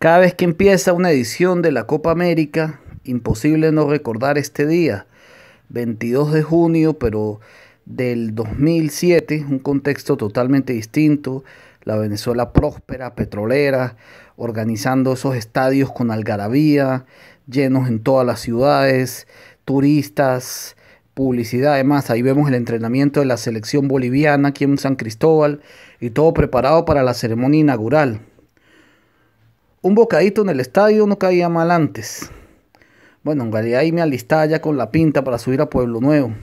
Cada vez que empieza una edición de la Copa América, imposible no recordar este día, 22 de junio, pero del 2007, un contexto totalmente distinto, la Venezuela próspera, petrolera, organizando esos estadios con algarabía, llenos en todas las ciudades, turistas, publicidad. Además, ahí vemos el entrenamiento de la selección boliviana aquí en San Cristóbal y todo preparado para la ceremonia inaugural. Un bocadito en el estadio no caía mal antes. Bueno, en realidad ahí me alistaba ya con la pinta para subir a Pueblo Nuevo.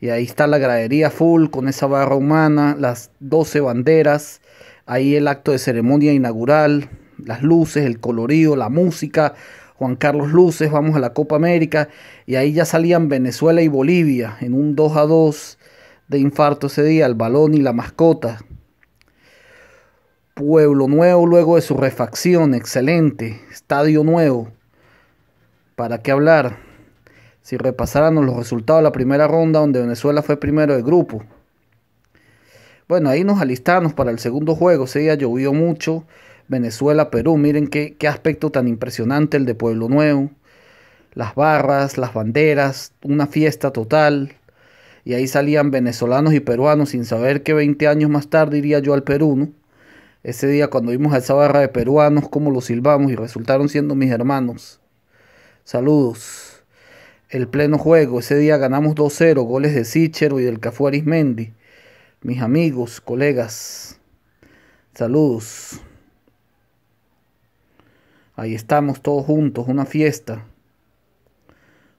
Y ahí está la gradería full con esa barra humana, las 12 banderas, ahí el acto de ceremonia inaugural, las luces, el colorido, la música, Juan Carlos Luces, vamos a la Copa América, y ahí ya salían Venezuela y Bolivia en un 2 a 2 de infarto ese día, el balón y la mascota, Pueblo Nuevo luego de su refacción, excelente. Estadio Nuevo. ¿Para qué hablar? Si repasáramos los resultados de la primera ronda donde Venezuela fue primero de grupo. Bueno, ahí nos alistamos para el segundo juego. Ese día llovió mucho. Venezuela, Perú. Miren qué, qué aspecto tan impresionante el de Pueblo Nuevo. Las barras, las banderas, una fiesta total y ahí salían venezolanos y peruanos sin saber que 20 años más tarde iría yo al Perú, ¿no? Ese día cuando vimos a esa de peruanos, cómo los silbamos y resultaron siendo mis hermanos. Saludos. El pleno juego. Ese día ganamos 2-0, goles de Sichero y del Cafu Arismendi. Mis amigos, colegas. Saludos. Ahí estamos todos juntos, una fiesta.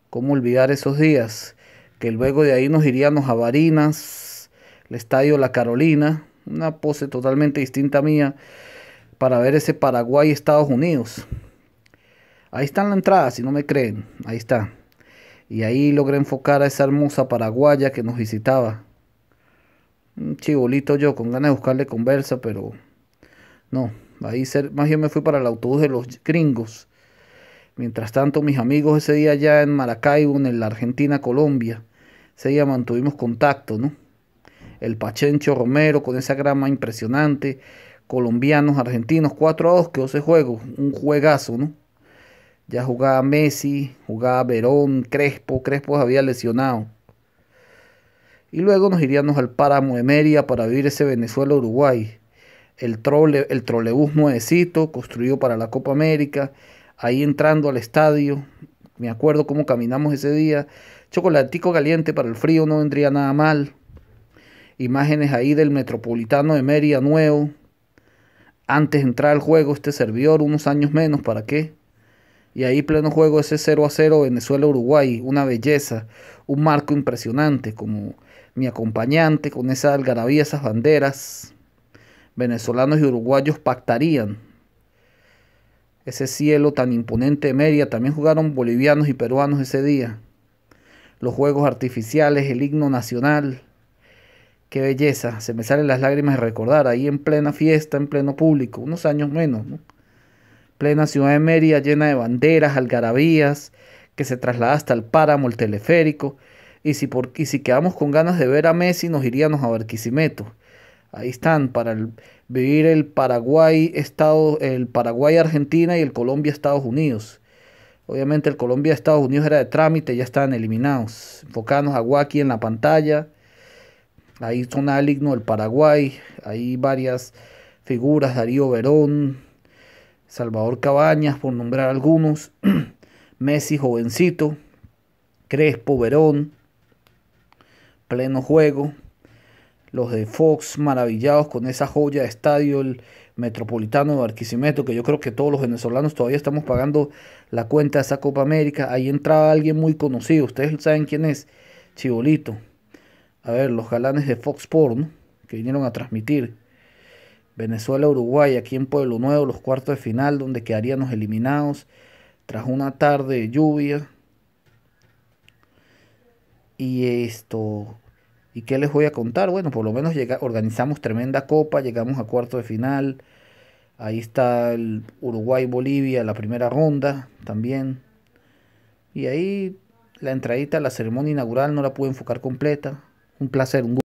¿Cómo olvidar esos días? Que luego de ahí nos iríamos a Barinas, el Estadio La Carolina, una pose totalmente distinta mía para ver ese Paraguay-Estados Unidos. Ahí está en la entrada, si no me creen, ahí está. Y ahí logré enfocar a esa hermosa paraguaya que nos visitaba. Un chibolito yo, con ganas de buscarle conversa, pero no. Ahí ser, más yo me fui para el autobús de los gringos. Mientras tanto, mis amigos ese día allá en Maracaibo, en la Argentina, Colombia, ese día mantuvimos contacto, ¿no? el Pachencho Romero con esa grama impresionante, colombianos, argentinos, 4 a 2, quedó ese juego, un juegazo, ¿no? Ya jugaba Messi, jugaba Verón, Crespo, Crespo había lesionado. Y luego nos iríamos al páramo de Mérida para vivir ese Venezuela-Uruguay. El, trole, el trolebús nuevecito, construido para la Copa América. Ahí entrando al estadio, me acuerdo cómo caminamos ese día. Chocolatico caliente para el frío no vendría nada mal imágenes ahí del Metropolitano de Meria nuevo. Antes de entrar al juego, este servidor, unos años menos, ¿para qué? Y ahí pleno juego ese 0 a 0 Venezuela-Uruguay, una belleza, un marco impresionante, como mi acompañante con esa algarabía, esas banderas. Venezolanos y uruguayos pactarían. Ese cielo tan imponente de Meria. también jugaron bolivianos y peruanos ese día. Los juegos artificiales, el himno nacional, Qué belleza, se me salen las lágrimas de recordar, ahí en plena fiesta, en pleno público, unos años menos, ¿no? Plena ciudad de Mérida llena de banderas, algarabías, que se traslada hasta el páramo, el teleférico, y si, por, si quedamos con ganas de ver a Messi, nos iríamos a Barquisimeto. Ahí están, para vivir el Paraguay, Estado, el Paraguay, Argentina y el Colombia, Estados Unidos. Obviamente el Colombia, Estados Unidos era de trámite, ya estaban eliminados. Enfocarnos a Guaki en la pantalla Ahí son Aligno del Paraguay, hay varias figuras, Darío Verón, Salvador Cabañas, por nombrar algunos, Messi jovencito, Crespo Verón, pleno juego, los de Fox maravillados con esa joya de estadio, el Metropolitano de Barquisimeto, que yo creo que todos los venezolanos todavía estamos pagando la cuenta de esa Copa América. Ahí entraba alguien muy conocido, ustedes saben quién es, Chibolito a ver, los galanes de Fox Porn que vinieron a transmitir Venezuela-Uruguay aquí en Pueblo Nuevo, los cuartos de final donde quedaríamos eliminados tras una tarde de lluvia. Y esto, ¿y qué les voy a contar? Bueno, por lo menos organizamos tremenda copa, llegamos a cuartos de final. Ahí está el Uruguay-Bolivia, la primera ronda también. Y ahí la entradita, la ceremonia inaugural no la pude enfocar completa. Un placer, un gusto.